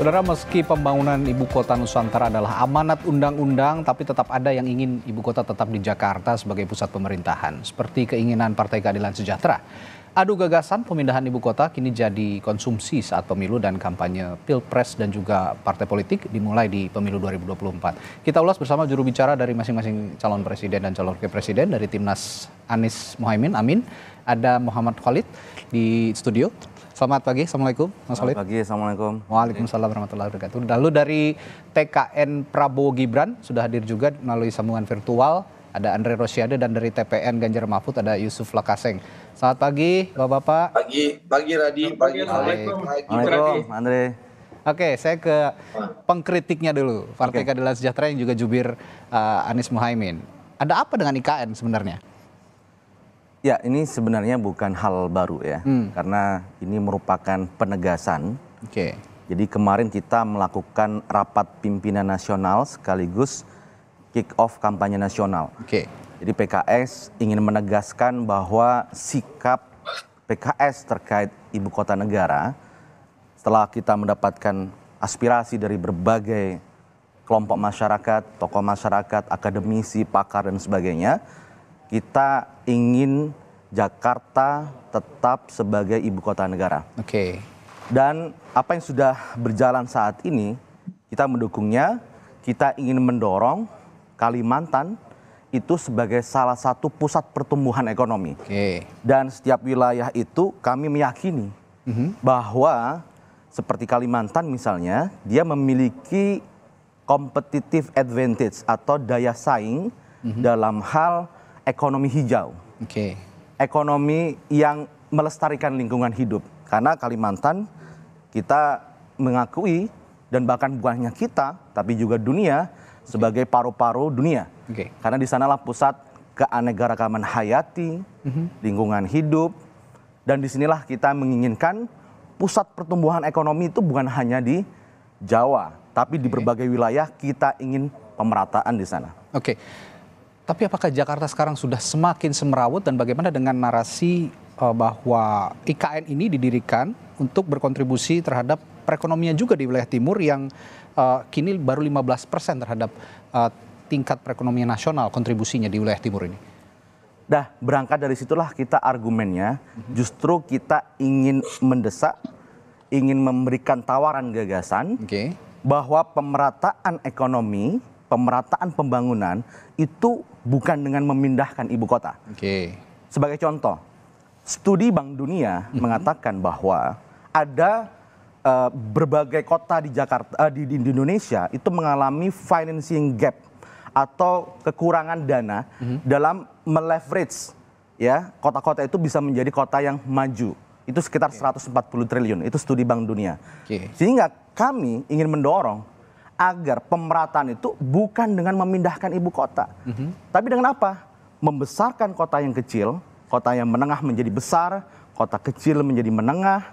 Saudara, meski pembangunan ibu kota Nusantara adalah amanat undang-undang, tapi tetap ada yang ingin ibu kota tetap di Jakarta sebagai pusat pemerintahan, seperti keinginan Partai Keadilan Sejahtera. Adu gagasan pemindahan ibu kota kini jadi konsumsi saat pemilu dan kampanye pilpres dan juga partai politik dimulai di pemilu 2024. Kita ulas bersama juru bicara dari masing-masing calon presiden dan calon wakil presiden dari timnas Anies Mohaimin Amin. Ada Muhammad Khalid di studio. Selamat pagi, Assalamualaikum Mas Selamat pagi, Assalamualaikum. Waalaikumsalam warahmatullahi wabarakatuh. Nah, lalu dari TKN Prabowo Gibran sudah hadir juga melalui sambungan virtual. Ada Andre Rosiade dan dari TPN Ganjar Mahfud ada Yusuf Lakaseng. Selamat pagi, Bapak-Bapak. Pagi, pagi Radi. Pagi, Assalamualaikum. Waalaikumsalam, Andre. Oke, saya ke pengkritiknya dulu. Partai okay. Keadilan Sejahtera yang juga jubir uh, Anies Muhaimin. Ada apa dengan IKN sebenarnya? Ya, ini sebenarnya bukan hal baru ya, hmm. karena ini merupakan penegasan. Oke. Okay. Jadi kemarin kita melakukan rapat pimpinan nasional sekaligus kick off kampanye nasional. Oke. Okay. Jadi PKS ingin menegaskan bahwa sikap PKS terkait ibu kota negara setelah kita mendapatkan aspirasi dari berbagai kelompok masyarakat, tokoh masyarakat, akademisi, pakar dan sebagainya, kita ingin Jakarta tetap sebagai ibu kota negara. Oke. Okay. Dan apa yang sudah berjalan saat ini, kita mendukungnya, kita ingin mendorong Kalimantan itu sebagai salah satu pusat pertumbuhan ekonomi. Okay. Dan setiap wilayah itu kami meyakini mm -hmm. bahwa seperti Kalimantan misalnya, dia memiliki competitive advantage atau daya saing mm -hmm. dalam hal ekonomi hijau. Oke. Okay. Ekonomi yang melestarikan lingkungan hidup. Karena Kalimantan kita mengakui dan bahkan bukan hanya kita tapi juga dunia sebagai paru-paru dunia. Okay. Karena di sanalah pusat keanekaragaman hayati, mm-hmm. lingkungan hidup dan disinilah kita menginginkan pusat pertumbuhan ekonomi itu bukan hanya di Jawa, tapi okay. di berbagai wilayah kita ingin pemerataan di sana. Oke. Okay. Tapi apakah Jakarta sekarang sudah semakin semerawut dan bagaimana dengan narasi uh, bahwa IKN ini didirikan untuk berkontribusi terhadap perekonomian juga di wilayah timur yang uh, kini baru 15% terhadap uh, tingkat perekonomian nasional kontribusinya di wilayah timur ini? Dah, berangkat dari situlah kita argumennya, mhm. justru kita ingin mendesak, ingin memberikan tawaran gagasan okay. bahwa pemerataan ekonomi, pemerataan pembangunan itu bukan dengan memindahkan ibu kota. Oke. Okay. Sebagai contoh, studi Bank Dunia mm-hmm. mengatakan bahwa ada uh, berbagai kota di Jakarta uh, di, di Indonesia itu mengalami financing gap atau kekurangan dana mm-hmm. dalam meleverage ya kota-kota itu bisa menjadi kota yang maju itu sekitar okay. 140 triliun itu studi Bank Dunia. Okay. Sehingga kami ingin mendorong agar pemerataan itu bukan dengan memindahkan ibu kota, mm -hmm. tapi dengan apa? Membesarkan kota yang kecil, kota yang menengah menjadi besar, kota kecil menjadi menengah,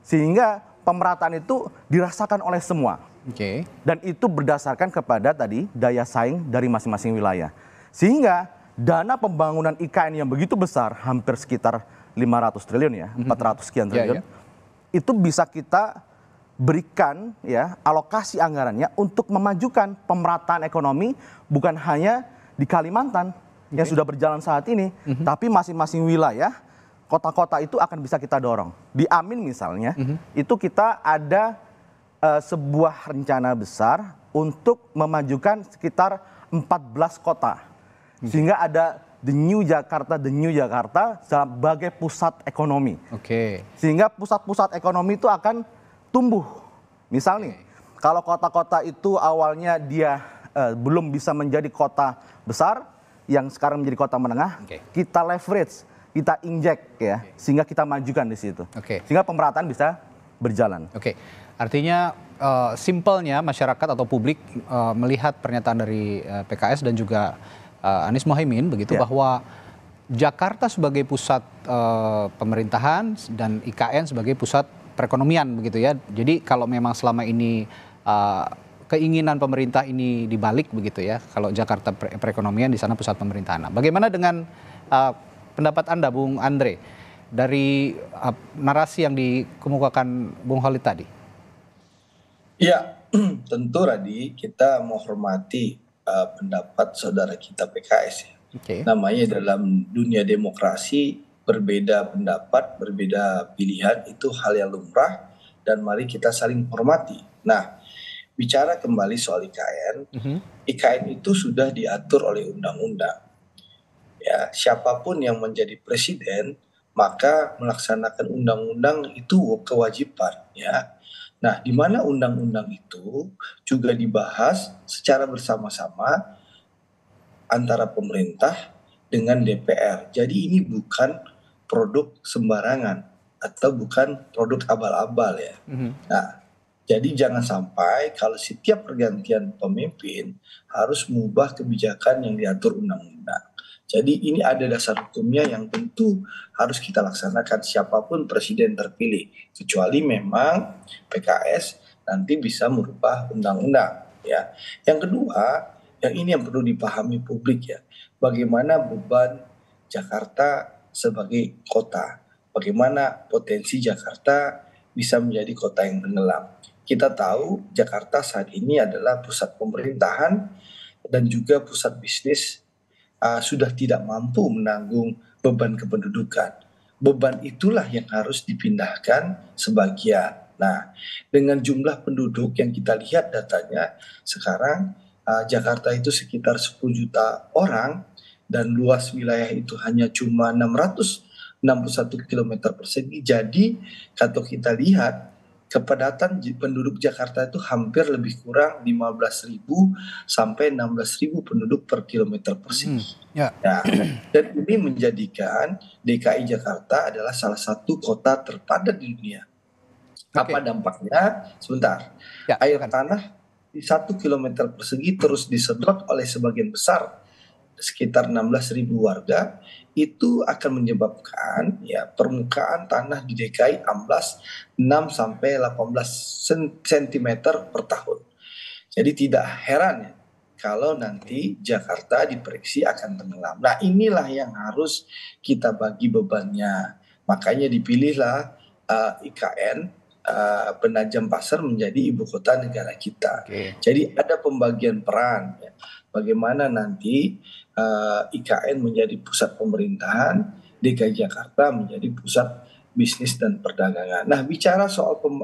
sehingga pemerataan itu dirasakan oleh semua. Okay. Dan itu berdasarkan kepada tadi daya saing dari masing-masing wilayah. Sehingga dana pembangunan IKN yang begitu besar, hampir sekitar 500 triliun ya, mm -hmm. 400 sekian ya, triliun, yeah, yeah. itu bisa kita berikan ya alokasi anggarannya untuk memajukan pemerataan ekonomi bukan hanya di Kalimantan okay. yang sudah berjalan saat ini, mm -hmm. tapi masing-masing wilayah kota-kota itu akan bisa kita dorong. Di Amin misalnya, mm -hmm. itu kita ada uh, sebuah rencana besar untuk memajukan sekitar 14 kota. Mm -hmm. Sehingga ada The New Jakarta, The New Jakarta sebagai pusat ekonomi. Oke. Okay. Sehingga pusat-pusat ekonomi itu akan tumbuh. Misalnya, kalau kota-kota itu awalnya dia uh, belum bisa menjadi kota besar, yang sekarang menjadi kota menengah, okay. kita leverage, kita injek ya, okay. sehingga kita majukan di situ. Okay. Sehingga pemerataan bisa berjalan. Oke, okay. artinya uh, simpelnya masyarakat atau publik uh, melihat pernyataan dari uh, PKS dan juga uh, Anies Mohaimin begitu yeah. bahwa Jakarta sebagai pusat uh, pemerintahan dan IKN sebagai pusat perekonomian begitu ya. Jadi kalau memang selama ini uh, keinginan pemerintah ini dibalik begitu ya. Kalau Jakarta perekonomian di sana pusat pemerintahan. Nah, bagaimana dengan uh, pendapat Anda Bung Andre dari uh, narasi yang dikemukakan Bung Holid tadi? Ya, tentu Radi kita menghormati uh, pendapat saudara kita PKS ya. Okay. Namanya dalam dunia demokrasi berbeda pendapat, berbeda pilihan itu hal yang lumrah dan mari kita saling hormati. Nah, bicara kembali soal IKN, uh-huh. Mhm. IKN itu sudah diatur oleh undang-undang. Ya, siapapun yang menjadi presiden maka melaksanakan undang-undang itu kewajiban ya. Nah, di mana undang-undang itu juga dibahas secara bersama-sama antara pemerintah dengan DPR. Jadi ini bukan produk sembarangan atau bukan produk abal-abal ya. Mm-hmm. Nah, jadi jangan sampai kalau setiap pergantian pemimpin harus mengubah kebijakan yang diatur undang-undang. Jadi ini ada dasar hukumnya yang tentu harus kita laksanakan siapapun presiden terpilih, kecuali memang PKS nanti bisa merubah undang-undang. Ya, yang kedua, yang ini yang perlu dipahami publik ya bagaimana beban Jakarta sebagai kota, bagaimana potensi Jakarta bisa menjadi kota yang tenggelam. Kita tahu Jakarta saat ini adalah pusat pemerintahan dan juga pusat bisnis uh, sudah tidak mampu menanggung beban kependudukan. Beban itulah yang harus dipindahkan sebagian. Nah, dengan jumlah penduduk yang kita lihat datanya sekarang uh, Jakarta itu sekitar 10 juta orang dan luas wilayah itu hanya cuma 661 km persegi. Jadi kalau kita lihat kepadatan penduduk Jakarta itu hampir lebih kurang 15.000 sampai 16.000 penduduk per kilometer persegi. Hmm, ya. Nah, dan ini menjadikan DKI Jakarta adalah salah satu kota terpadat di dunia. Okay. Apa dampaknya? Sebentar. Ya, air kan. tanah di satu kilometer persegi terus disedot oleh sebagian besar sekitar 16.000 warga itu akan menyebabkan ya permukaan tanah di DKI amblas 6 sampai 18 cm per tahun. Jadi tidak heran ya kalau nanti Jakarta diprediksi akan tenggelam. Nah, inilah yang harus kita bagi bebannya. Makanya dipilihlah uh, eh, IKN Uh, eh, penajam pasar menjadi ibu kota negara kita. Okay. Jadi ada pembagian peran, ya. bagaimana nanti Eh, IKN menjadi pusat pemerintahan, DKI Jakarta menjadi pusat bisnis dan perdagangan. Nah, bicara soal pem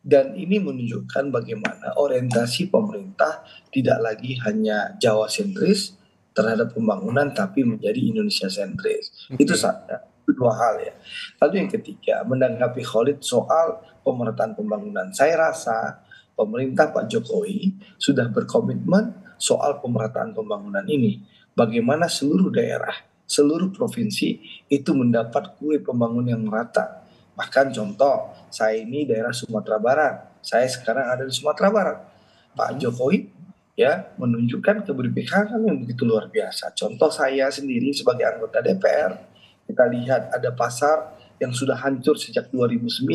dan ini menunjukkan bagaimana orientasi pemerintah tidak lagi hanya Jawa sentris terhadap pembangunan tapi menjadi Indonesia sentris. Okay. Itu satu ya, dua hal ya. Lalu yang ketiga, menanggapi Khalid soal pemerataan pembangunan. Saya rasa pemerintah Pak Jokowi sudah berkomitmen soal pemerataan pembangunan ini bagaimana seluruh daerah, seluruh provinsi itu mendapat kue pembangun yang merata. Bahkan contoh, saya ini daerah Sumatera Barat. Saya sekarang ada di Sumatera Barat. Pak Jokowi ya menunjukkan keberpihakan yang begitu luar biasa. Contoh saya sendiri sebagai anggota DPR, kita lihat ada pasar yang sudah hancur sejak 2009.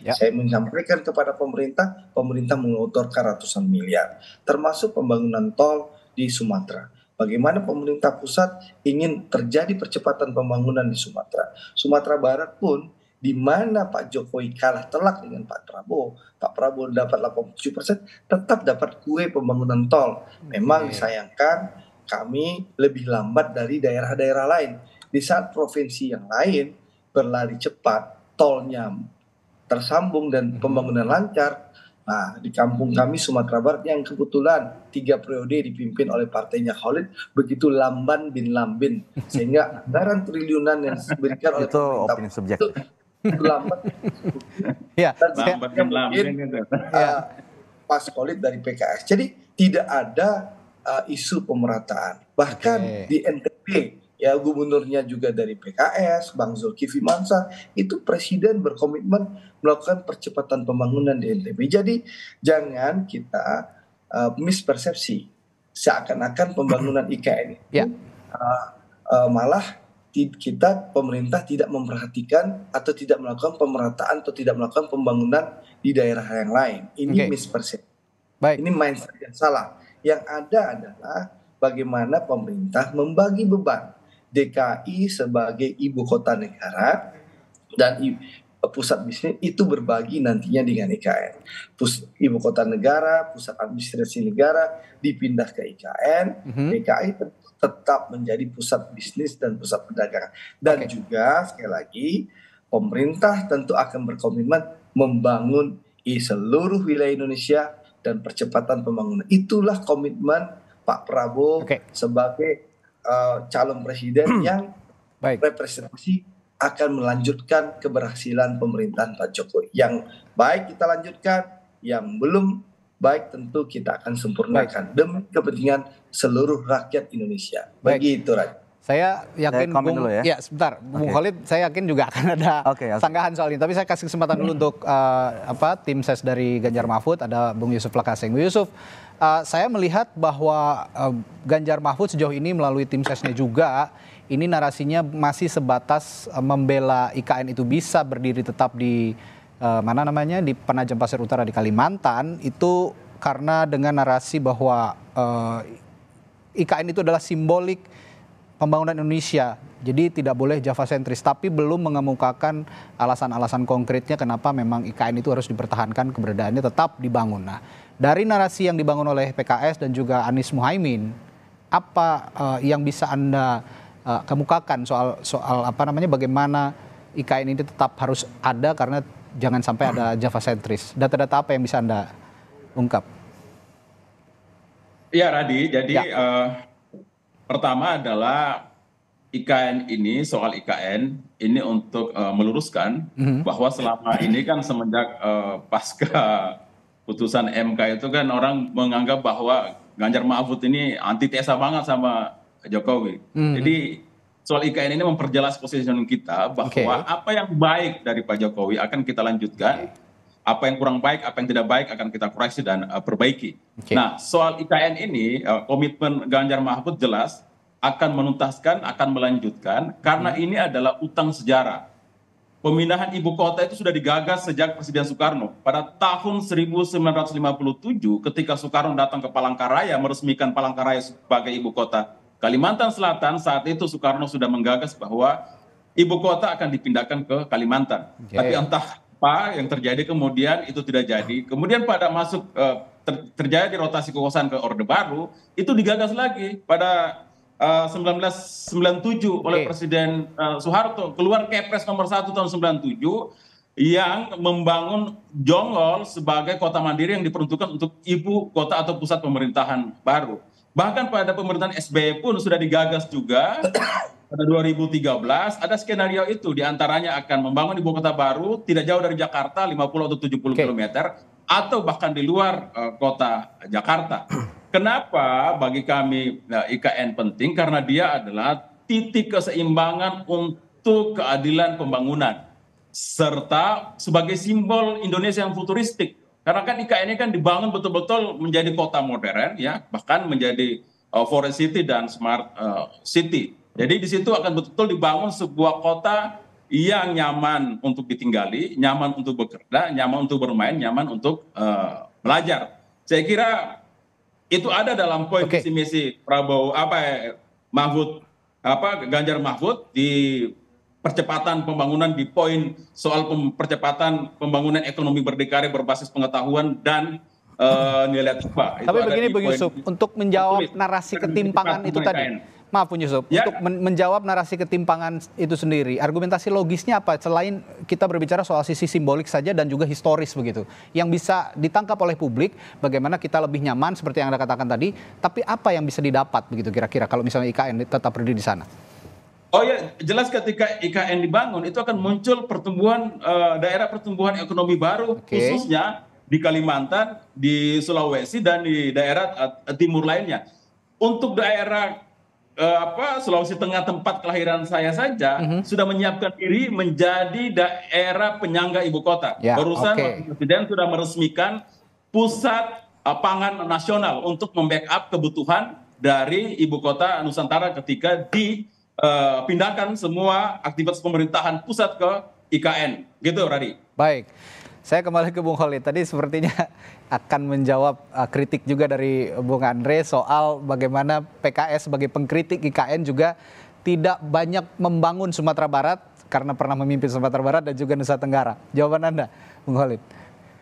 Ya. Saya menyampaikan kepada pemerintah, pemerintah mengotorkan ratusan miliar, termasuk pembangunan tol di Sumatera bagaimana pemerintah pusat ingin terjadi percepatan pembangunan di Sumatera. Sumatera Barat pun di mana Pak Jokowi kalah telak dengan Pak Prabowo, Pak Prabowo dapat 87 persen, tetap dapat kue pembangunan tol. Hmm, Memang iya. disayangkan kami lebih lambat dari daerah-daerah lain. Di saat provinsi yang lain berlari cepat, tolnya tersambung dan hmm. pembangunan lancar, Nah, di kampung kami Sumatera Barat yang kebetulan tiga periode dipimpin oleh partainya Khalid begitu lamban bin lambin sehingga anggaran triliunan yang diberikan oleh itu opini subjektif. Itu, lambat. Iya. ya, lambat bin lambin itu. Uh, pas Khalid dari PKS. Jadi tidak ada uh, isu pemerataan. Bahkan okay. di NTT ya gubernurnya juga dari PKS, Bang Zulkifli Mansa, itu presiden berkomitmen melakukan percepatan pembangunan di NTB. Jadi jangan kita uh, mispersepsi seakan-akan pembangunan IKN itu yeah. Ya. uh, eh, uh, malah kita pemerintah tidak memperhatikan atau tidak melakukan pemerataan atau tidak melakukan pembangunan di daerah yang lain. Ini okay. mispersepsi. Ini mindset yang salah. Yang ada adalah bagaimana pemerintah membagi beban DKI sebagai ibu kota negara dan pusat bisnis itu berbagi nantinya dengan IKN. Pus, ibu kota negara, pusat administrasi negara dipindah ke IKN, mm -hmm. DKI tetap menjadi pusat bisnis dan pusat perdagangan. Dan okay. juga sekali lagi pemerintah tentu akan berkomitmen membangun di seluruh wilayah Indonesia dan percepatan pembangunan. Itulah komitmen Pak Prabowo okay. sebagai uh, calon presiden hmm. yang Baik. representasi akan melanjutkan keberhasilan pemerintahan Pak Jokowi. Yang baik kita lanjutkan, yang belum baik tentu kita akan sempurnakan demi kepentingan seluruh rakyat Indonesia. Baik. Begitu, Raja. Saya yakin saya Bung, ya. ya sebentar, okay. Bung Khalid, saya yakin juga akan ada okay, okay. sanggahan soal ini. Tapi saya kasih kesempatan dulu hmm. untuk uh, apa tim ses dari Ganjar Mahfud ada Bung Yusuf Lakaseng. Bung Yusuf, uh, saya melihat bahwa uh, Ganjar Mahfud sejauh ini melalui tim sesnya juga ini narasinya masih sebatas uh, membela IKN itu bisa berdiri tetap di uh, mana namanya di Penajam Pasir Utara di Kalimantan itu karena dengan narasi bahwa uh, IKN itu adalah simbolik pembangunan Indonesia. Jadi tidak boleh Java sentris, tapi belum mengemukakan alasan-alasan konkretnya kenapa memang IKN itu harus dipertahankan keberadaannya tetap dibangun. Nah, dari narasi yang dibangun oleh PKS dan juga Anies Muhaimin apa uh, yang bisa anda uh, kemukakan soal soal apa namanya bagaimana IKN ini tetap harus ada karena jangan sampai ada Java sentris data-data apa yang bisa anda ungkap? Iya, Radi jadi ya. Uh, pertama adalah IKN ini soal IKN ini untuk uh, meluruskan mm -hmm. bahwa selama ini kan semenjak uh, pasca putusan MK itu kan orang menganggap bahwa Ganjar Mahfud ini anti antitesa banget sama Jokowi. hmm Jadi soal IKN ini memperjelas posisi kita bahwa okay. apa yang baik dari Pak Jokowi akan kita lanjutkan, okay. apa yang kurang baik, apa yang tidak baik akan kita koreksi dan uh, perbaiki. Okay. Nah, soal IKN ini uh, komitmen Ganjar Mahfud jelas akan menuntaskan, akan melanjutkan karena hmm ini adalah utang sejarah Pemindahan ibu kota itu sudah digagas sejak Presiden Soekarno. Pada tahun 1957 ketika Soekarno datang ke Palangkaraya meresmikan Palangkaraya sebagai ibu kota Kalimantan Selatan, saat itu Soekarno sudah menggagas bahwa ibu kota akan dipindahkan ke Kalimantan. Okay. Tapi entah apa yang terjadi kemudian itu tidak jadi. Kemudian pada masuk eh, ter terjadi rotasi kekuasaan ke Orde Baru, itu digagas lagi pada 1997 eh, oleh Presiden eh, Soeharto keluar Kepres nomor 1 tahun 97 yang membangun Jonggol sebagai kota mandiri yang diperuntukkan untuk ibu kota atau pusat pemerintahan baru. Bahkan pada pemerintahan SBY pun sudah digagas juga pada 2013 ada skenario itu diantaranya akan membangun ibu kota baru tidak jauh dari Jakarta 50 atau 70 okay. km atau bahkan di luar uh, kota Jakarta kenapa bagi kami nah, ikn penting karena dia adalah titik keseimbangan untuk keadilan pembangunan serta sebagai simbol Indonesia yang futuristik karena kan IKN ini kan dibangun betul-betul menjadi kota modern ya bahkan menjadi uh, forest city dan smart uh, city jadi di situ akan betul-betul dibangun sebuah kota yang nyaman untuk ditinggali, nyaman untuk bekerja, nyaman untuk bermain, nyaman untuk uh, belajar. Saya kira itu ada dalam poin okay. misi Prabowo apa eh, Mahfud apa Ganjar Mahfud di percepatan pembangunan di poin soal pem, percepatan pembangunan ekonomi berdikari berbasis pengetahuan dan uh, nilai tukar. Tapi begini Bung Yusuf, untuk menjawab narasi ketimpangan itu tadi. Maaf Bung Yusuf, ya. untuk menjawab narasi ketimpangan itu sendiri, argumentasi logisnya apa selain kita berbicara soal sisi simbolik saja dan juga historis begitu, yang bisa ditangkap oleh publik, bagaimana kita lebih nyaman seperti yang Anda katakan tadi, tapi apa yang bisa didapat begitu kira-kira kalau misalnya IKN tetap berdiri di sana? Oh ya, jelas ketika IKN dibangun itu akan muncul pertumbuhan uh, daerah pertumbuhan ekonomi baru okay. khususnya di Kalimantan, di Sulawesi dan di daerah uh, timur lainnya. Untuk daerah eh, apa Sulawesi Tengah tempat kelahiran saya saja mm -hmm. sudah menyiapkan diri menjadi daerah penyangga ibu kota. Ya, Barusan okay. Presiden sudah meresmikan pusat uh, pangan nasional untuk membackup kebutuhan dari ibu kota Nusantara ketika dipindahkan eh, semua aktivitas pemerintahan pusat ke IKN. Gitu, Radi. Baik. Saya kembali ke Bung Holid. Tadi sepertinya akan menjawab uh, kritik juga dari Bung Andre soal bagaimana PKS sebagai pengkritik IKN juga tidak banyak membangun Sumatera Barat karena pernah memimpin Sumatera Barat dan juga Nusa Tenggara. Jawaban Anda, Bung Holid.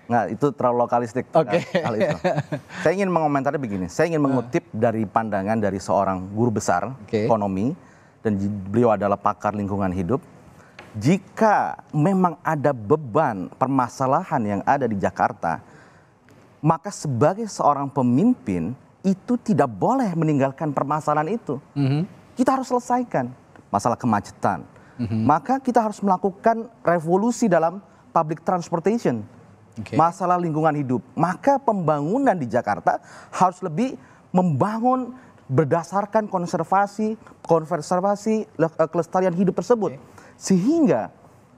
Nah, itu terlalu lokalistik. Oke. Okay. Nah, saya ingin mengomentari begini. Saya ingin ah. mengutip dari pandangan dari seorang guru besar okay. ekonomi dan beliau adalah pakar lingkungan hidup jika memang ada beban permasalahan yang ada di Jakarta, maka sebagai seorang pemimpin itu tidak boleh meninggalkan permasalahan itu. Mm-hmm. Kita harus selesaikan masalah kemacetan. Mm-hmm. Maka kita harus melakukan revolusi dalam public transportation. Okay. Masalah lingkungan hidup. Maka pembangunan di Jakarta harus lebih membangun berdasarkan konservasi, konservasi eh, kelestarian hidup tersebut. Okay sehingga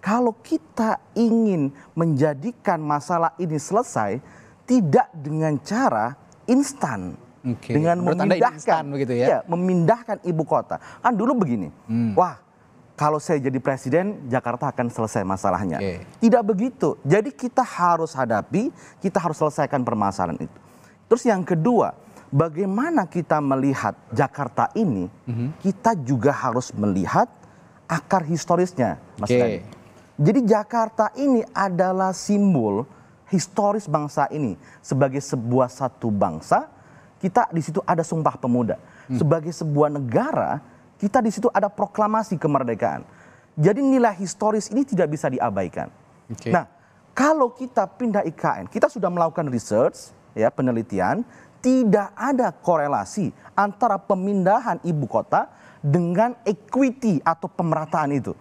kalau kita ingin menjadikan masalah ini selesai, tidak dengan cara instan. Okay. Dengan Menurut memindahkan, begitu ya? ya, memindahkan ibu kota. Kan dulu begini, hmm. wah kalau saya jadi presiden, Jakarta akan selesai masalahnya. Okay. Tidak begitu. Jadi kita harus hadapi, kita harus selesaikan permasalahan itu. Terus yang kedua, bagaimana kita melihat Jakarta ini, mm -hmm. kita juga harus melihat akar historisnya, Mas okay. Jadi Jakarta ini adalah simbol historis bangsa ini sebagai sebuah satu bangsa kita di situ ada sumpah pemuda hmm. sebagai sebuah negara kita di situ ada proklamasi kemerdekaan jadi nilai historis ini tidak bisa diabaikan okay. nah kalau kita pindah IKN kita sudah melakukan research ya penelitian tidak ada korelasi antara pemindahan ibu kota dengan equity atau pemerataan itu.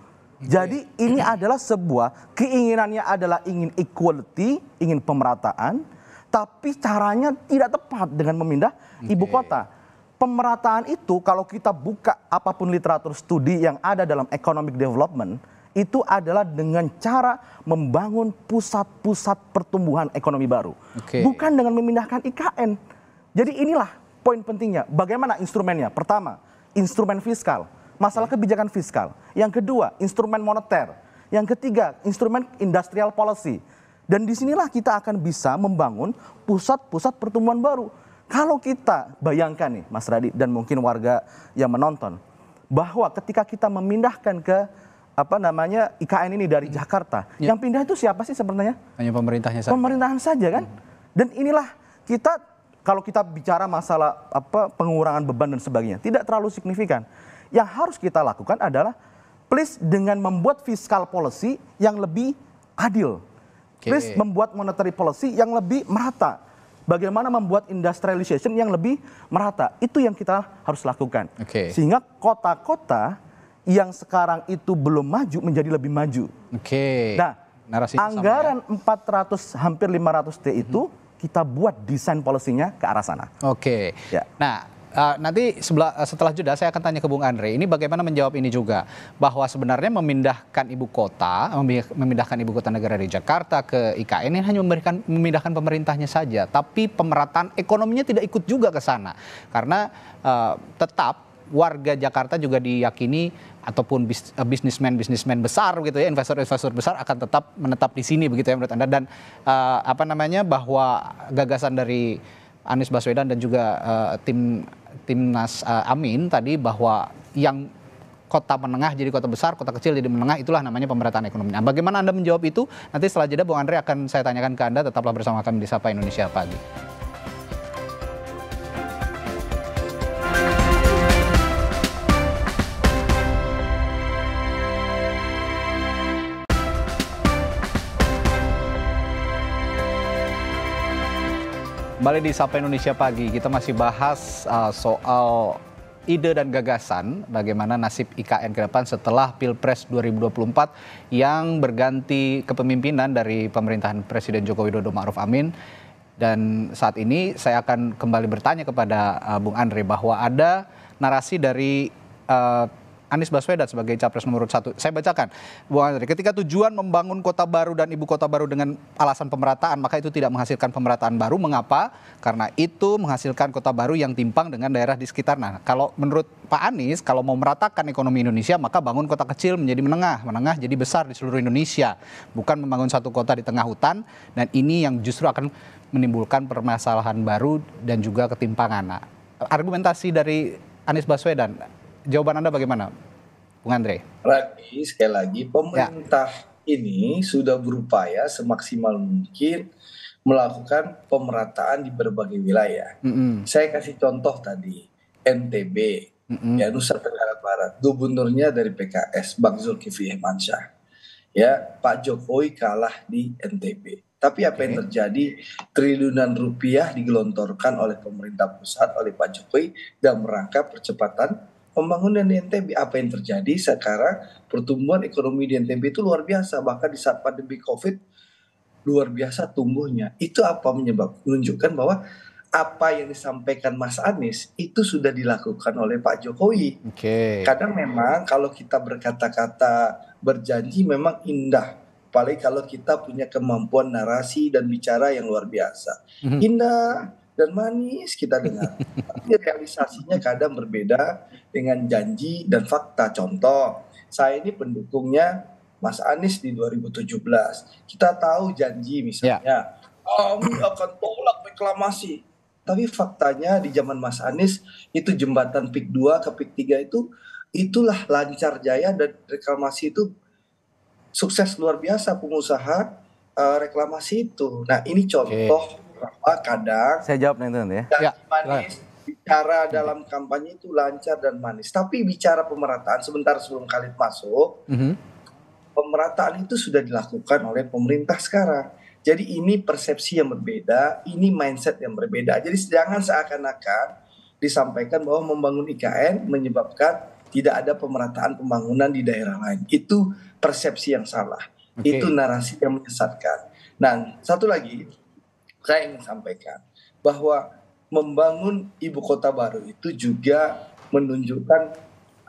Jadi ini adalah sebuah keinginannya adalah ingin equality, ingin pemerataan, tapi caranya tidak tepat dengan memindah okay. ibu kota. Pemerataan itu kalau kita buka apapun literatur studi yang ada dalam economic development, itu adalah dengan cara membangun pusat-pusat pertumbuhan ekonomi baru. Okay. Bukan dengan memindahkan IKN. Jadi inilah poin pentingnya. Bagaimana instrumennya? Pertama, instrumen fiskal, masalah iya. kebijakan fiskal. Yang kedua, instrumen moneter. Yang ketiga, instrumen industrial policy. Dan disinilah kita akan bisa membangun pusat-pusat pertumbuhan baru. Kalau kita bayangkan nih, Mas Radi dan mungkin warga yang menonton, bahwa ketika kita memindahkan ke apa namanya IKN ini dari iya. Jakarta, ya. yang pindah itu siapa sih sebenarnya? Hanya pemerintahnya saja. Pemerintahan saja kan. Hmm. Dan inilah kita kalau kita bicara masalah apa pengurangan beban dan sebagainya tidak terlalu signifikan. Yang harus kita lakukan adalah please dengan membuat fiskal policy yang lebih adil. Okay. Please membuat monetary policy yang lebih merata. Bagaimana membuat industrialization yang lebih merata? Itu yang kita harus lakukan. Okay. Sehingga kota-kota yang sekarang itu belum maju menjadi lebih maju. Oke. Okay. Nah, Narasi anggaran sama ya. 400 hampir 500 T itu mm -hmm kita buat desain polisinya ke arah sana. Oke. Okay. Ya. Nah, uh, nanti sebelah, eh, setelah jeda saya akan tanya ke Bung Andre. Ini bagaimana menjawab ini juga bahwa sebenarnya memindahkan ibu kota, memindahkan ibu kota negara dari Jakarta ke IKN ini hanya memberikan memindahkan pemerintahnya saja, tapi pemerataan ekonominya tidak ikut juga ke sana karena uh, tetap warga Jakarta juga diyakini ataupun bis, bisnismen-bisnismen eh, besar gitu ya, investor-investor besar akan tetap menetap di sini begitu ya menurut Anda dan uh, apa namanya bahwa gagasan dari Anies Baswedan dan juga uh, tim timnas uh, Amin tadi bahwa yang kota menengah jadi kota besar, kota kecil jadi menengah itulah namanya pemerataan ekonomi. Nah, bagaimana Anda menjawab itu? Nanti setelah jeda Bung Andre akan saya tanyakan ke Anda tetaplah bersama kami di Sapa Indonesia pagi. Kembali di Sapa Indonesia Pagi, kita masih bahas uh, soal ide dan gagasan bagaimana nasib IKN ke depan setelah Pilpres 2024 yang berganti kepemimpinan dari pemerintahan Presiden Joko Widodo Ma'ruf Amin. Dan saat ini saya akan kembali bertanya kepada uh, Bung Andre bahwa ada narasi dari uh, Anies Baswedan sebagai capres nomor satu. Saya bacakan, Bu Andri. Ketika tujuan membangun kota baru dan ibu kota baru dengan alasan pemerataan, maka itu tidak menghasilkan pemerataan baru. Mengapa? Karena itu menghasilkan kota baru yang timpang dengan daerah di sekitar. Nah, Kalau menurut Pak Anies, kalau mau meratakan ekonomi Indonesia, maka bangun kota kecil menjadi menengah, menengah jadi besar di seluruh Indonesia. Bukan membangun satu kota di tengah hutan. Dan ini yang justru akan menimbulkan permasalahan baru dan juga ketimpangan. Nah, argumentasi dari Anies Baswedan jawaban Anda bagaimana, Bung Andre? Lagi sekali lagi pemerintah ya. ini sudah berupaya semaksimal mungkin melakukan pemerataan di berbagai wilayah. Mm -hmm. Saya kasih contoh tadi NTB, mm -hmm. ya Nusa Tenggara Barat, gubernurnya dari PKS Bang Zulkifli Mansyah. Ya, Pak Jokowi kalah di NTB. Tapi apa yang terjadi? Triliunan rupiah digelontorkan oleh pemerintah pusat oleh Pak Jokowi dan rangka percepatan pembangunan di NTB. Apa yang terjadi sekarang pertumbuhan ekonomi di NTB itu luar biasa. Bahkan di saat pandemi COVID luar biasa tumbuhnya. Itu apa menyebab? Menunjukkan bahwa apa yang disampaikan Mas Anies itu sudah dilakukan oleh Pak Jokowi. Okay. Kadang memang kalau kita berkata-kata berjanji memang indah. Paling kalau kita punya kemampuan narasi dan bicara yang luar biasa. Mhm. Indah dan manis kita dengar. Tapi realisasinya kadang berbeda dengan janji dan fakta. Contoh, saya ini pendukungnya Mas Anies di 2017. Kita tahu janji misalnya, ya. kami akan tolak reklamasi. Tapi faktanya di zaman Mas Anies itu jembatan PIK 2 ke PIK 3 itu itulah lancar jaya dan reklamasi itu sukses luar biasa pengusaha uh, reklamasi itu. Nah, ini contoh okay beberapa kadang saya jawab nanti ya. Ya. Manis, bicara dalam kampanye itu lancar dan manis, tapi bicara pemerataan sebentar sebelum kalian masuk, mm -hmm. pemerataan itu sudah dilakukan oleh pemerintah sekarang. Jadi ini persepsi yang berbeda, ini mindset yang berbeda. Jadi jangan seakan-akan disampaikan bahwa membangun IKN menyebabkan tidak ada pemerataan pembangunan di daerah lain. Itu persepsi yang salah. Okay. Itu narasi yang menyesatkan. Nah, satu lagi, saya ingin sampaikan bahwa membangun ibu kota baru itu juga menunjukkan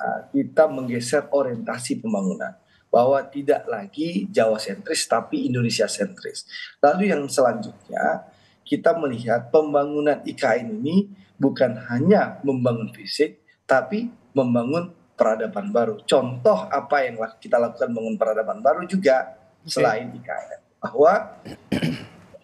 uh, kita menggeser orientasi pembangunan bahwa tidak lagi Jawa sentris tapi Indonesia sentris. Lalu yang selanjutnya kita melihat pembangunan IKN ini bukan hanya membangun fisik tapi membangun peradaban baru. Contoh apa yang kita lakukan membangun peradaban baru juga selain IKN bahwa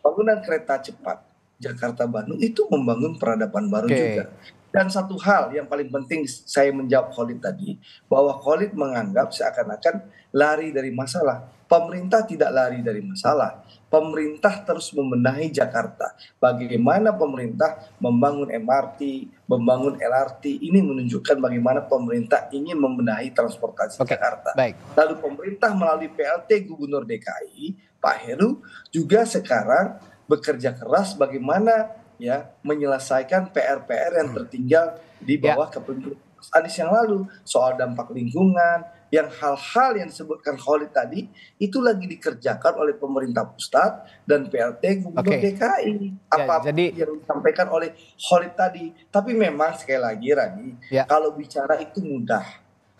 bangunan kereta cepat Jakarta Bandung itu membangun peradaban baru okay. juga. Dan satu hal yang paling penting saya menjawab Khalid tadi bahwa Khalid menganggap seakan-akan lari dari masalah. Pemerintah tidak lari dari masalah. Pemerintah terus membenahi Jakarta. Bagaimana pemerintah membangun MRT, membangun LRT ini menunjukkan bagaimana pemerintah ingin membenahi transportasi okay. Jakarta. Baik. Lalu pemerintah melalui PLT Gubernur DKI Pak Heru juga sekarang bekerja keras bagaimana ya menyelesaikan PR-PR yang hmm. tertinggal di ya. bawah ya. kepemimpinan Anies yang lalu soal dampak lingkungan yang hal-hal yang disebutkan Khalid tadi itu lagi dikerjakan oleh pemerintah pusat dan PLT Gubernur okay. DKI apa ya, jadi... yang disampaikan oleh Khalid tadi tapi memang sekali lagi Rani ya. kalau bicara itu mudah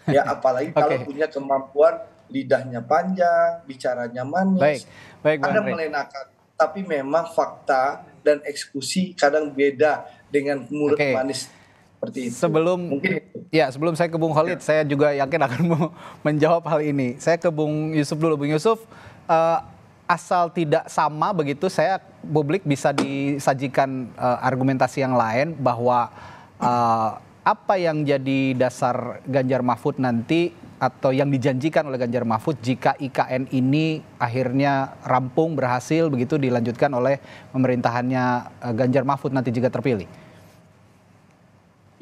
ya apalagi okay. kalau punya kemampuan lidahnya panjang, bicaranya manis. Baik, baik Anda Bang melenakan, tapi memang fakta dan eksekusi kadang beda dengan mulut okay. manis seperti itu. Sebelum Mungkin ya, sebelum saya ke Bung Khalid, ya. saya juga yakin akan menjawab hal ini. Saya ke Bung Yusuf dulu. Bung Yusuf uh, asal tidak sama begitu saya publik bisa disajikan uh, argumentasi yang lain bahwa uh, apa yang jadi dasar Ganjar Mahfud nanti atau yang dijanjikan oleh Ganjar Mahfud jika IKN ini akhirnya rampung berhasil begitu dilanjutkan oleh pemerintahannya eh, Ganjar Mahfud nanti jika terpilih?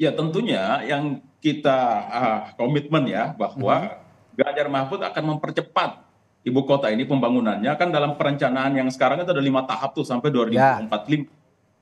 Ya tentunya yang kita uh, komitmen ya bahwa hmm. Ganjar Mahfud akan mempercepat ibu kota ini pembangunannya kan dalam perencanaan yang sekarang itu ada lima tahap tuh sampai 2045. Ya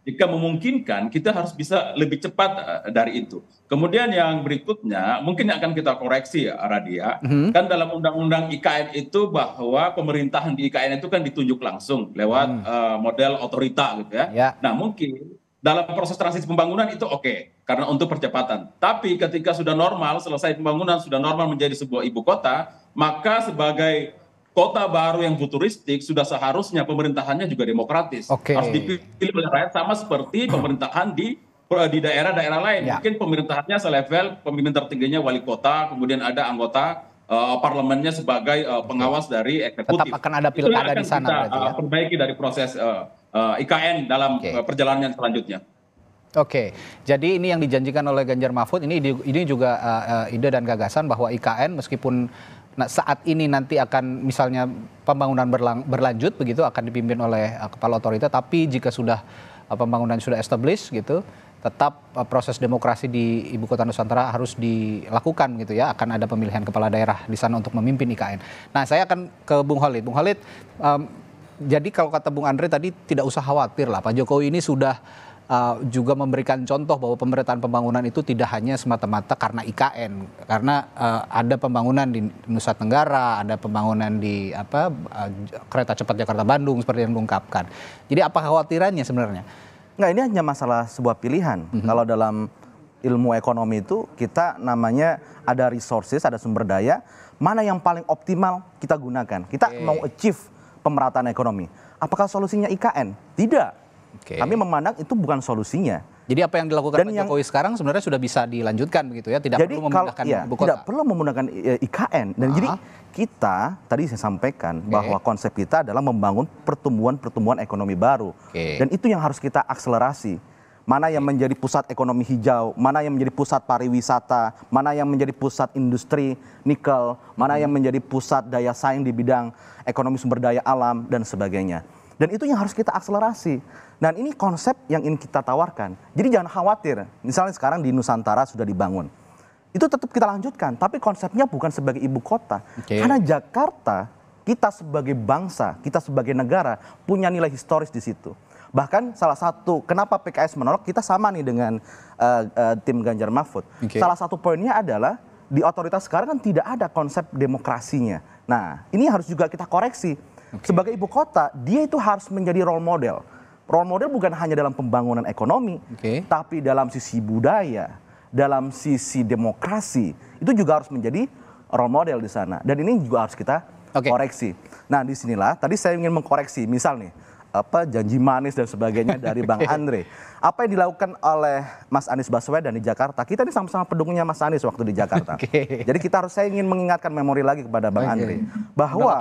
jika memungkinkan kita harus bisa lebih cepat eh, dari itu. Kemudian yang berikutnya mungkin akan kita koreksi ya, Radia. hmm Kan dalam undang-undang IKN itu bahwa pemerintahan di IKN itu kan ditunjuk langsung lewat mm. uh, model otorita gitu ya. Yeah. Nah, mungkin dalam proses transisi pembangunan itu oke okay, karena untuk percepatan. Tapi ketika sudah normal, selesai pembangunan sudah normal menjadi sebuah ibu kota, maka sebagai kota baru yang futuristik sudah seharusnya pemerintahannya juga demokratis. Okay. Harus dipilih oleh rakyat sama seperti pemerintahan di eh, di daerah-daerah lain. Ya. Mungkin pemerintahannya selevel, pemimpin tertingginya wali kota, kemudian ada anggota uh, parlemennya sebagai uh, pengawas Oke. dari eksekutif. Tetap akan ada pilkada di sana. Kita, berarti, ya? uh, perbaiki dari proses uh, uh, IKN dalam okay. uh, perjalanan selanjutnya. Oke, jadi ini yang dijanjikan oleh Ganjar Mahfud ini ini juga uh, ide dan gagasan bahwa IKN meskipun nah saat ini nanti akan misalnya pembangunan berlang, berlanjut begitu akan dipimpin oleh uh, kepala otorita tapi jika sudah uh, pembangunan sudah established gitu tetap uh, proses demokrasi di ibu kota Nusantara harus dilakukan gitu ya akan ada pemilihan kepala daerah di sana untuk memimpin IKN. Nah saya akan ke Bung Holid. Bung Holid, um, jadi kalau kata Bung Andre tadi tidak usah khawatir lah Pak Jokowi ini sudah uh, juga memberikan contoh bahwa pemerataan pembangunan itu tidak hanya semata-mata karena IKN, karena uh, ada pembangunan di Nusa Tenggara, ada pembangunan di apa uh, kereta cepat Jakarta Bandung seperti yang diungkapkan. Jadi apa khawatirannya sebenarnya? Enggak, ini hanya masalah sebuah pilihan. Mm -hmm. Kalau dalam ilmu ekonomi itu kita namanya ada resources, ada sumber daya, mana yang paling optimal kita gunakan. Kita okay. mau achieve pemerataan ekonomi. Apakah solusinya IKN? Tidak. Okay. Kami memandang itu bukan solusinya. Jadi apa yang dilakukan Dan Pak yang, sekarang sebenarnya sudah bisa dilanjutkan begitu ya, tidak jadi perlu memindahkan kalau, iya, ibu kota. Tidak perlu menggunakan e, IKN. Dan Aha. jadi kita tadi saya sampaikan okay. bahwa konsep kita adalah membangun pertumbuhan-pertumbuhan ekonomi baru. Okay. Dan itu yang harus kita akselerasi. Mana yang okay. menjadi pusat ekonomi hijau, mana yang menjadi pusat pariwisata, mana yang menjadi pusat industri nikel, mana hmm. yang menjadi pusat daya saing di bidang ekonomi sumber daya alam dan sebagainya. Dan itu yang harus kita akselerasi. Dan ini konsep yang ingin kita tawarkan. Jadi jangan khawatir. Misalnya sekarang di Nusantara sudah dibangun. Itu tetap kita lanjutkan. Tapi konsepnya bukan sebagai ibu kota. Okay. Karena Jakarta, kita sebagai bangsa, kita sebagai negara punya nilai historis di situ. Bahkan salah satu kenapa PKS menolak kita sama nih dengan uh, uh, tim Ganjar Mahfud. Okay. Salah satu poinnya adalah di otoritas sekarang kan tidak ada konsep demokrasinya. Nah, ini harus juga kita koreksi. Okay. Sebagai ibu kota, dia itu harus menjadi role model. Role model bukan hanya dalam pembangunan ekonomi, okay. tapi dalam sisi budaya, dalam sisi demokrasi, itu juga harus menjadi role model di sana. Dan ini juga harus kita okay. koreksi. Nah, disinilah tadi saya ingin mengkoreksi, misal nih apa janji manis dan sebagainya dari Bang Andre. Apa yang dilakukan oleh Mas Anies Baswedan di Jakarta? Kita ini sama-sama pendukungnya Mas Anies waktu di Jakarta. Okay. Jadi kita harus saya ingin mengingatkan memori lagi kepada Bang okay. Andre bahwa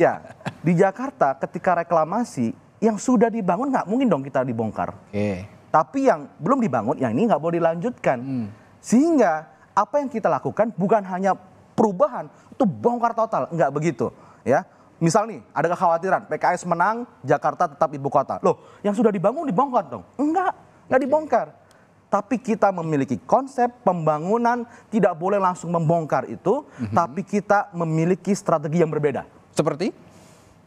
ya di Jakarta ketika reklamasi yang sudah dibangun nggak mungkin dong kita dibongkar. Okay. Tapi yang belum dibangun yang ini nggak boleh dilanjutkan. Hmm. Sehingga apa yang kita lakukan bukan hanya perubahan itu bongkar total, nggak begitu ya Misal nih, ada kekhawatiran PKS menang, Jakarta tetap ibu kota. Loh, yang sudah dibangun dibongkar dong? Enggak, enggak dibongkar. Tapi kita memiliki konsep pembangunan tidak boleh langsung membongkar itu, mm -hmm. tapi kita memiliki strategi yang berbeda. Seperti?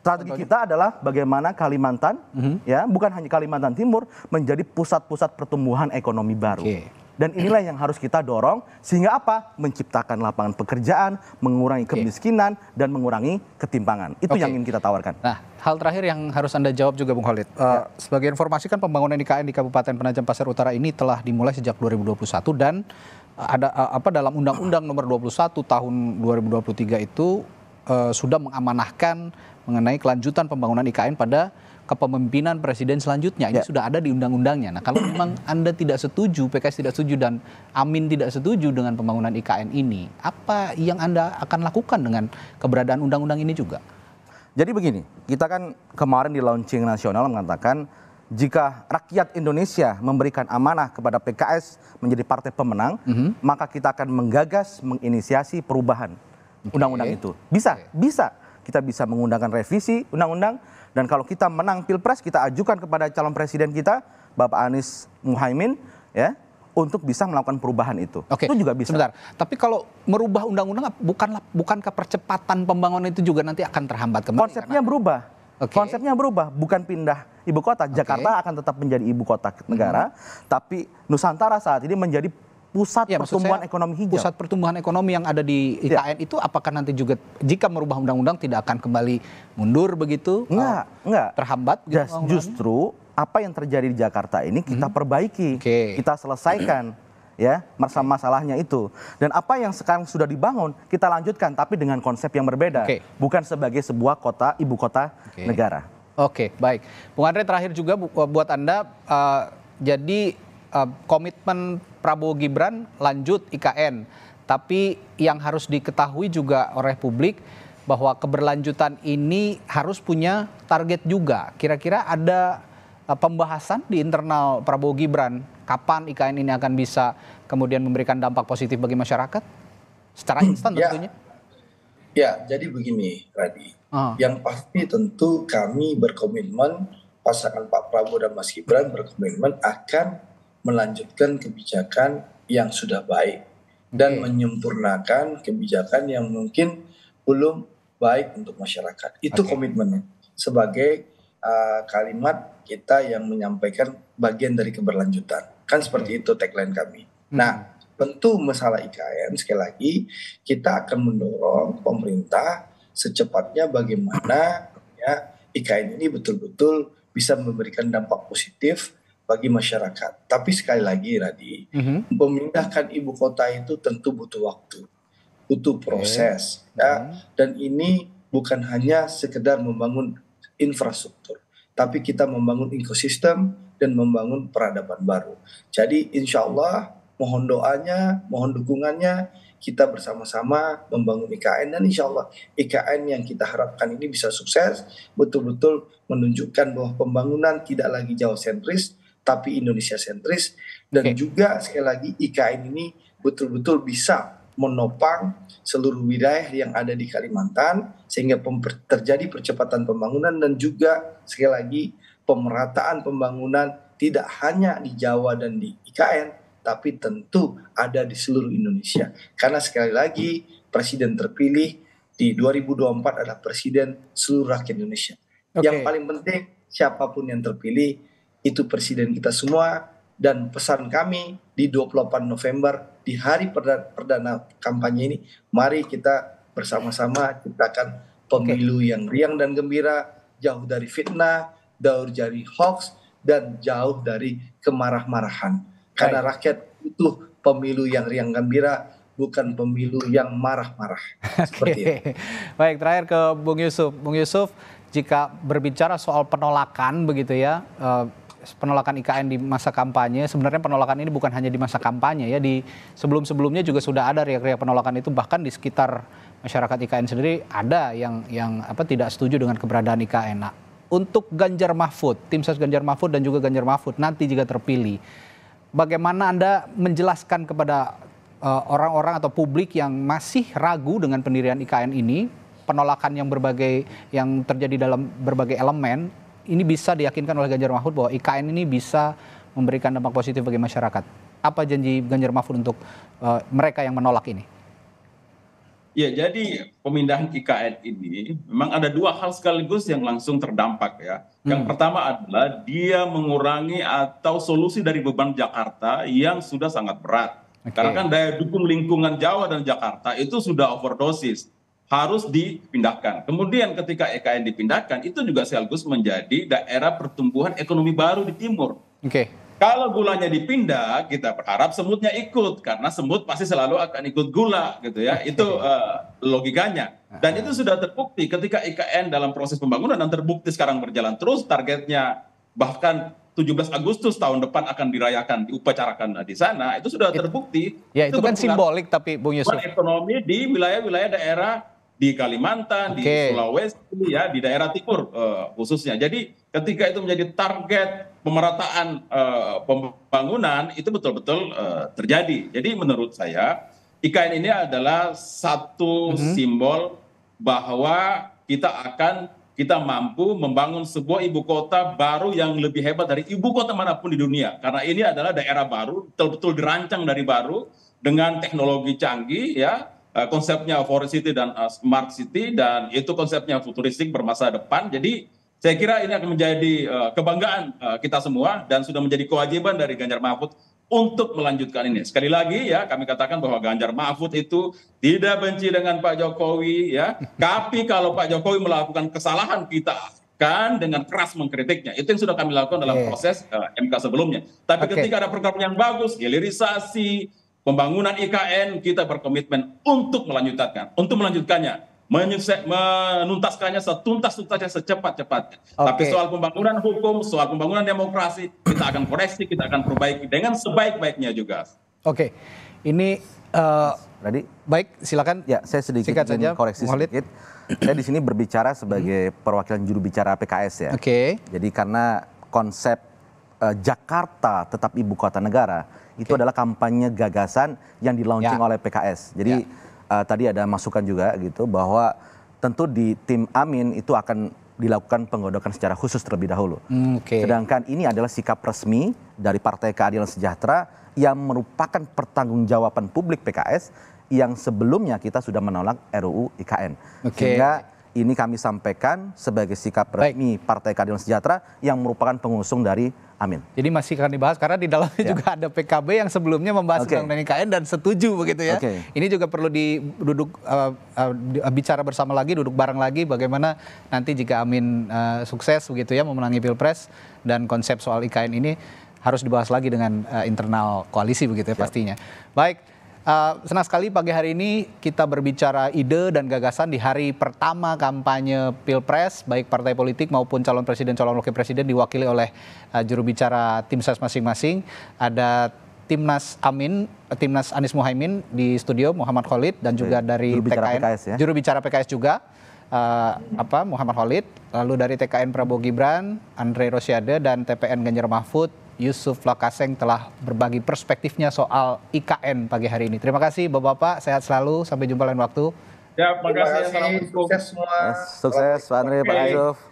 Strategi kita adalah bagaimana Kalimantan, mm -hmm. ya bukan hanya Kalimantan Timur, menjadi pusat-pusat pertumbuhan ekonomi baru. Okay. Dan inilah yang harus kita dorong sehingga apa? Menciptakan lapangan pekerjaan, mengurangi iya. kemiskinan okay. dan mengurangi ketimpangan. Itu okay. yang ingin kita tawarkan. Nah, hal terakhir yang harus Anda jawab juga Bung Khalid. Uh, ya. Eh, sebagai informasi kan pembangunan IKN di Kabupaten Penajam Pasir Utara ini telah dimulai sejak 2021 dan ada eh, apa dalam Undang-Undang Nomor 21 Tahun 2023 itu uh, sudah mengamanahkan mengenai kelanjutan pembangunan IKN pada kepemimpinan presiden selanjutnya ini ya. sudah ada di undang-undangnya. Nah, kalau memang Anda tidak setuju, PKS tidak setuju dan Amin tidak setuju dengan pembangunan IKN ini, apa yang Anda akan lakukan dengan keberadaan undang-undang ini juga? Jadi begini, kita kan kemarin di launching nasional mengatakan jika rakyat Indonesia memberikan amanah kepada PKS menjadi partai pemenang, mm -hmm. maka kita akan menggagas menginisiasi perubahan undang-undang okay. itu. Bisa, okay. bisa. Kita bisa mengundangkan revisi undang-undang, dan kalau kita menang pilpres, kita ajukan kepada calon presiden kita, Bapak Anies Muhaimin, ya, untuk bisa melakukan perubahan itu. Oke. Itu juga bisa. Sebentar. Tapi kalau merubah undang-undang bukanlah bukankah percepatan pembangunan itu juga nanti akan terhambat kembali? Konsepnya karena... berubah. Okay. Konsepnya berubah, bukan pindah ibu kota. Okay. Jakarta akan tetap menjadi ibu kota negara, -hmm. tapi Nusantara saat ini menjadi pusat ya, pertumbuhan ekonomi hijau. Pusat pertumbuhan ekonomi yang ada di IKN ya. itu apakah nanti juga jika merubah undang-undang tidak akan kembali mundur begitu? Enggak, uh, enggak. Terhambat gitu Just, justru apa yang terjadi di Jakarta ini kita hmm. perbaiki, okay. kita selesaikan ya masalah masalahnya itu. Dan apa yang sekarang sudah dibangun kita lanjutkan tapi dengan konsep yang berbeda, okay. bukan sebagai sebuah kota ibu kota okay. negara. Oke, okay, baik. Bung Andre terakhir juga buat Anda uh, jadi Eh, komitmen Prabowo Gibran lanjut IKN. Tapi yang harus diketahui juga oleh publik bahwa keberlanjutan ini harus punya target juga. Kira-kira ada eh, pembahasan di internal Prabowo Gibran kapan IKN ini akan bisa kemudian memberikan dampak positif bagi masyarakat secara instan ya. tentunya. Ya, jadi begini, Radi. Oh. Yang pasti tentu kami berkomitmen pasangan Pak Prabowo dan Mas Gibran berkomitmen akan melanjutkan kebijakan yang sudah baik dan okay. menyempurnakan kebijakan yang mungkin belum baik untuk masyarakat. Itu okay. komitmennya sebagai uh, kalimat kita yang menyampaikan bagian dari keberlanjutan. Kan seperti itu tagline kami. Hmm. Nah, tentu masalah IKN sekali lagi kita akan mendorong pemerintah secepatnya bagaimana ya IKN ini betul-betul bisa memberikan dampak positif bagi masyarakat. Tapi sekali lagi Radi, mm-hmm. memindahkan ibu kota itu tentu butuh waktu, butuh proses, mm-hmm. Dan ini bukan hanya sekedar membangun infrastruktur, tapi kita membangun ekosistem dan membangun peradaban baru. Jadi insya Allah mohon doanya, mohon dukungannya, kita bersama-sama membangun IKN dan insya Allah IKN yang kita harapkan ini bisa sukses betul-betul menunjukkan bahwa pembangunan tidak lagi jauh sentris tapi Indonesia sentris dan okay. juga sekali lagi IKN ini betul-betul bisa menopang seluruh wilayah yang ada di Kalimantan sehingga terjadi percepatan pembangunan dan juga sekali lagi pemerataan pembangunan tidak hanya di Jawa dan di IKN tapi tentu ada di seluruh Indonesia karena sekali lagi presiden terpilih di 2024 adalah presiden seluruh rakyat Indonesia. Okay. Yang paling penting siapapun yang terpilih itu presiden kita semua dan pesan kami di 28 November di hari perdana, kampanye ini mari kita bersama-sama ciptakan pemilu okay. yang riang dan gembira jauh dari fitnah jauh dari hoax dan jauh dari kemarah-marahan karena Hai. rakyat itu pemilu yang riang gembira bukan pemilu yang marah-marah seperti okay. Baik, terakhir ke Bung Yusuf. Bung Yusuf, jika berbicara soal penolakan begitu ya, eh, penolakan IKN di masa kampanye. Sebenarnya penolakan ini bukan hanya di masa kampanye ya, di sebelum-sebelumnya juga sudah ada riak-riak penolakan itu bahkan di sekitar masyarakat IKN sendiri ada yang yang apa tidak setuju dengan keberadaan IKN. Nah, untuk Ganjar Mahfud, tim ses Ganjar Mahfud dan juga Ganjar Mahfud nanti jika terpilih, bagaimana Anda menjelaskan kepada eh, orang-orang uh, atau publik yang masih ragu dengan pendirian IKN ini, penolakan yang berbagai yang terjadi dalam berbagai elemen ini bisa diyakinkan oleh Ganjar Mahfud bahwa IKN ini bisa memberikan dampak positif bagi masyarakat. Apa janji Ganjar Mahfud untuk uh, mereka yang menolak ini? Ya, jadi pemindahan IKN ini memang ada dua hal sekaligus yang langsung terdampak ya. Yang hmm. pertama adalah dia mengurangi atau solusi dari beban Jakarta yang sudah sangat berat. Okay. Karena kan daya dukung lingkungan Jawa dan Jakarta itu sudah overdosis harus dipindahkan. Kemudian ketika EKN dipindahkan, itu juga sekaligus menjadi daerah pertumbuhan ekonomi baru di timur. Oke. Okay. Kalau gulanya dipindah, kita berharap semutnya ikut karena semut pasti selalu akan ikut gula, gitu ya. Itu uh, logikanya. Dan itu sudah terbukti ketika IKN e dalam proses pembangunan dan terbukti sekarang berjalan terus targetnya bahkan 17 Agustus tahun depan akan dirayakan, diupacarakan eh, di sana. Itu sudah terbukti. Ya, itu, itu kan simbolik tapi Bung Yusuf. Ekonomi di wilayah-wilayah daerah di Kalimantan, okay. di Sulawesi, ya di daerah timur uh, khususnya. Jadi ketika itu menjadi target pemerataan uh, pembangunan itu betul-betul uh, terjadi. Jadi menurut saya IKN ini adalah satu mm -hmm. simbol bahwa kita akan kita mampu membangun sebuah ibu kota baru yang lebih hebat dari ibu kota manapun di dunia. Karena ini adalah daerah baru, betul-betul dirancang dari baru dengan teknologi canggih ya Eh, konsepnya forest city dan eh, smart city dan itu konsepnya futuristik bermasa depan. Jadi saya kira ini akan menjadi eh, kebanggaan kita semua dan sudah menjadi kewajiban dari Ganjar Mahfud untuk melanjutkan ini. Sekali lagi ya kami katakan bahwa Ganjar Mahfud itu tidak benci dengan Pak Jokowi ya. Tapi kalau Pak Jokowi melakukan kesalahan kita kan dengan keras mengkritiknya. Itu yang sudah kami lakukan dalam proses uh, MK sebelumnya. Tapi okay. ketika ada program yang bagus, hilirisasi, pembangunan IKN kita berkomitmen untuk melanjutkan, untuk melanjutkannya, menuntaskannya setuntas-tuntasnya secepat-cepatnya. Okay. Tapi soal pembangunan hukum, soal pembangunan demokrasi, kita akan koreksi, kita akan perbaiki dengan sebaik-baiknya juga. Oke, okay. ini uh, baik silakan. Ya, saya sedikit Sikat saja, koreksi Muhalid. sedikit. Saya di sini berbicara sebagai perwakilan juru bicara PKS ya. Oke. Okay. Jadi karena konsep uh, Jakarta tetap ibu kota negara itu adalah kampanye gagasan yang di launching ya. oleh PKS. Jadi uh, tadi ada masukan juga gitu bahwa tentu di tim Amin itu akan dilakukan penggodokan secara khusus terlebih dahulu. Hmm, okay. Sedangkan ini adalah sikap resmi dari Partai Keadilan Sejahtera yang merupakan pertanggungjawaban publik PKS yang sebelumnya kita sudah menolak RUU IKN. Okay. Sehingga ini kami sampaikan sebagai sikap resmi Baik. Partai Keadilan Sejahtera yang merupakan pengusung dari Amin. Jadi masih akan dibahas karena di dalamnya ya. juga ada PKB yang sebelumnya membahas okay. tentang dan setuju begitu ya. Okay. Ini juga perlu duduk uh, uh, bicara bersama lagi, duduk bareng lagi bagaimana nanti jika Amin uh, sukses begitu ya memenangi Pilpres dan konsep soal IKN ini harus dibahas lagi dengan uh, internal koalisi begitu ya, ya. pastinya. Baik, Eh, senang sekali pagi hari ini kita berbicara ide dan gagasan di hari pertama kampanye Pilpres baik partai politik maupun calon presiden calon wakil presiden diwakili oleh uh, juru bicara tim ses masing-masing ada Timnas Amin, eh, Timnas Anies Muhaimin di studio Muhammad Khalid dan juga dari juru bicara TKN PKS ya? juru bicara PKS juga uh, apa Muhammad Khalid lalu dari TKN Prabowo Gibran, Andre Rosiade dan TPN Ganjar Mahfud Yusuf Lokaseng telah berbagi perspektifnya soal IKN pagi hari ini. Terima kasih Bapak-Bapak, sehat selalu, sampai jumpa lain waktu. Ya, terima kasih. Sukses semua. Sukses Pak Andre, Pak Yusuf.